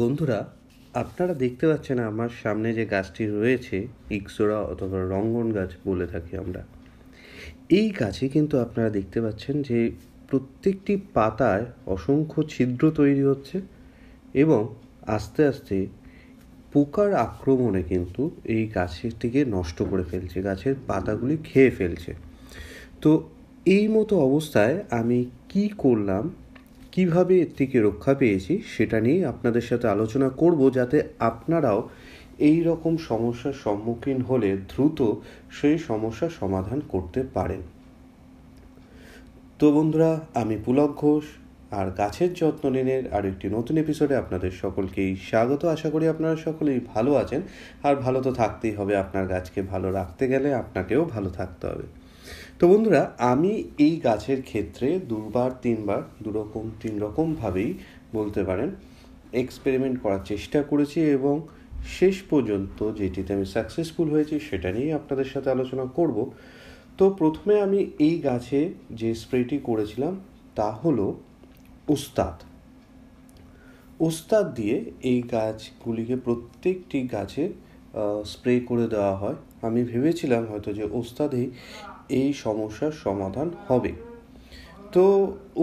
বন্ধুরা আপনারা দেখতে পাচ্ছেন আমার সামনে যে গাছটি রয়েছে ইক্সোরা অথবা রঙ্গন গাছ বলে থাকি আমরা এই গাছে কিন্তু আপনারা দেখতে পাচ্ছেন যে প্রত্যেকটি পাতায় অসংখ্য ছিদ্র তৈরি হচ্ছে এবং আস্তে আস্তে পোকার আক্রমণে কিন্তু এই গাছটিকে নষ্ট করে ফেলছে গাছের পাতাগুলি খেয়ে ফেলছে তো এই মতো অবস্থায় আমি কি করলাম কিভাবে এর থেকে রক্ষা পেয়েছি সেটা নিয়ে আপনাদের সাথে আলোচনা করব যাতে আপনারাও এই রকম সমস্যার সম্মুখীন হলে দ্রুত সেই সমস্যার সমাধান করতে পারেন তো বন্ধুরা আমি পুলক ঘোষ আর গাছের যত্ন নিনের আর একটি নতুন এপিসোডে আপনাদের সকলকেই স্বাগত আশা করি আপনারা সকলেই ভালো আছেন আর ভালো তো থাকতেই হবে আপনার গাছকে ভালো রাখতে গেলে আপনাকেও ভালো থাকতে হবে তো বন্ধুরা আমি এই গাছের ক্ষেত্রে দুবার তিনবার দুরকম তিন রকমভাবেই বলতে পারেন এক্সপেরিমেন্ট করার চেষ্টা করেছি এবং শেষ পর্যন্ত যেটিতে আমি সাকসেসফুল হয়েছি সেটা নিয়েই আপনাদের সাথে আলোচনা করব তো প্রথমে আমি এই গাছে যে স্প্রেটি করেছিলাম তা হলো উস্তাদ উস্তাদ দিয়ে এই গাছগুলিকে প্রত্যেকটি গাছে স্প্রে করে দেওয়া হয় আমি ভেবেছিলাম হয়তো যে ওস্তাদেই এই সমস্যার সমাধান হবে তো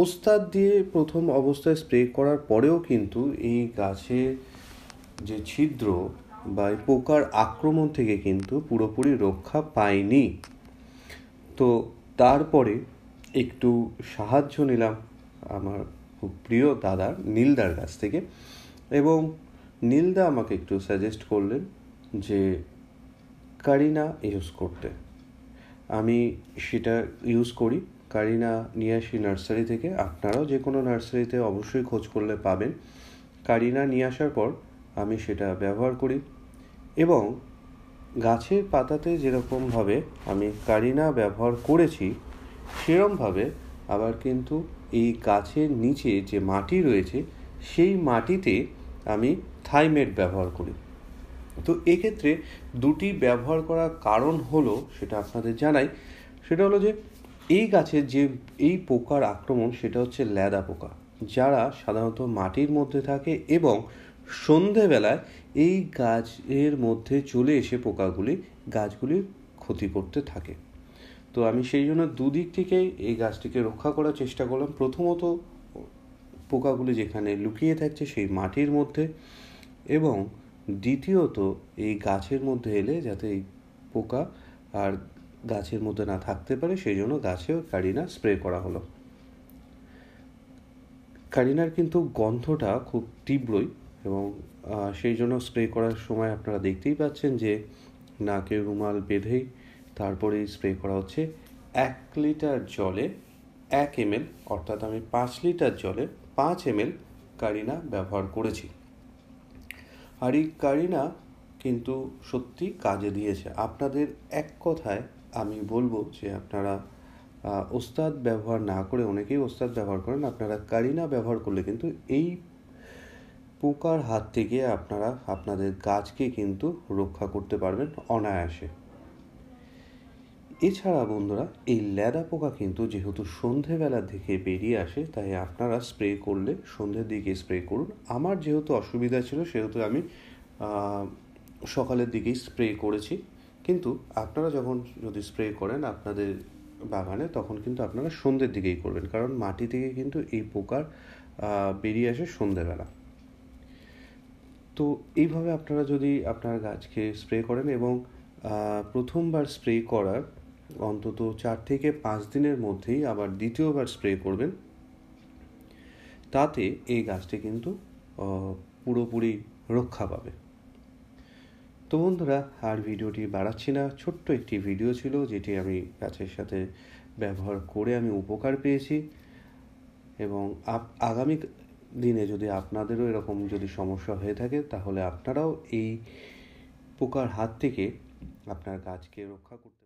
ওস্তাদ দিয়ে প্রথম অবস্থায় স্প্রে করার পরেও কিন্তু এই গাছের যে ছিদ্র বা পোকার আক্রমণ থেকে কিন্তু পুরোপুরি রক্ষা পায়নি তো তারপরে একটু সাহায্য নিলাম আমার খুব প্রিয় দাদার নীলদার কাছ থেকে এবং নীলদা আমাকে একটু সাজেস্ট করলেন যে কারিনা ইউজ করতে আমি সেটা ইউজ করি কারিনা নিয়ে আসি নার্সারি থেকে আপনারাও যে কোনো নার্সারিতে অবশ্যই খোঁজ করলে পাবেন কারিনা নিয়ে আসার পর আমি সেটা ব্যবহার করি এবং গাছের পাতাতে যেরকমভাবে আমি কারিনা ব্যবহার করেছি সেরমভাবে আবার কিন্তু এই গাছের নিচে যে মাটি রয়েছে সেই মাটিতে আমি থাইমেট ব্যবহার করি তো এক্ষেত্রে দুটি ব্যবহার করার কারণ হলো সেটা আপনাদের জানাই সেটা হলো যে এই গাছের যে এই পোকার আক্রমণ সেটা হচ্ছে ল্যাদা পোকা যারা সাধারণত মাটির মধ্যে থাকে এবং সন্ধেবেলায় এই গাছের মধ্যে চলে এসে পোকাগুলি গাছগুলির ক্ষতি করতে থাকে তো আমি সেই জন্য দুদিক থেকেই এই গাছটিকে রক্ষা করার চেষ্টা করলাম প্রথমত পোকাগুলি যেখানে লুকিয়ে থাকছে সেই মাটির মধ্যে এবং দ্বিতীয়ত এই গাছের মধ্যে এলে যাতে এই পোকা আর গাছের মধ্যে না থাকতে পারে সেই জন্য গাছেও কারিনা স্প্রে করা হলো কারিনার কিন্তু গন্ধটা খুব তীব্রই এবং সেই জন্য স্প্রে করার সময় আপনারা দেখতেই পাচ্ছেন যে নাকে রুমাল বেঁধেই তারপরে স্প্রে করা হচ্ছে এক লিটার জলে এক এম অর্থাৎ আমি পাঁচ লিটার জলে পাঁচ এম কারিনা ব্যবহার করেছি কারিনা কিন্তু সত্যি কাজে দিয়েছে আপনাদের এক কথায় আমি বলবো যে আপনারা ওস্তাদ ব্যবহার না করে অনেকেই ওস্তাদ ব্যবহার করেন আপনারা কারিনা ব্যবহার করলে কিন্তু এই পোকার হাত থেকে আপনারা আপনাদের গাছকে কিন্তু রক্ষা করতে পারবেন অনায়াসে এছাড়া বন্ধুরা এই ল্যাদা পোকা কিন্তু যেহেতু সন্ধেবেলার দিকে বেরিয়ে আসে তাই আপনারা স্প্রে করলে সন্ধ্যের দিকে স্প্রে করুন আমার যেহেতু অসুবিধা ছিল সেহেতু আমি সকালের দিকেই স্প্রে করেছি কিন্তু আপনারা যখন যদি স্প্রে করেন আপনাদের বাগানে তখন কিন্তু আপনারা সন্ধ্যের দিকেই করবেন কারণ মাটি থেকে কিন্তু এই পোকার বেরিয়ে আসে সন্ধ্যেবেলা তো এইভাবে আপনারা যদি আপনার গাছকে স্প্রে করেন এবং প্রথমবার স্প্রে করার অন্তত চার থেকে পাঁচ দিনের মধ্যেই আবার দ্বিতীয়বার স্প্রে করবেন তাতে এই গাছটি কিন্তু পুরোপুরি রক্ষা পাবে তো বন্ধুরা আর ভিডিওটি বাড়াচ্ছি না ছোট্ট একটি ভিডিও ছিল যেটি আমি গাছের সাথে ব্যবহার করে আমি উপকার পেয়েছি এবং আগামী দিনে যদি আপনাদেরও এরকম যদি সমস্যা হয়ে থাকে তাহলে আপনারাও এই পোকার হাত থেকে আপনার গাছকে রক্ষা করতে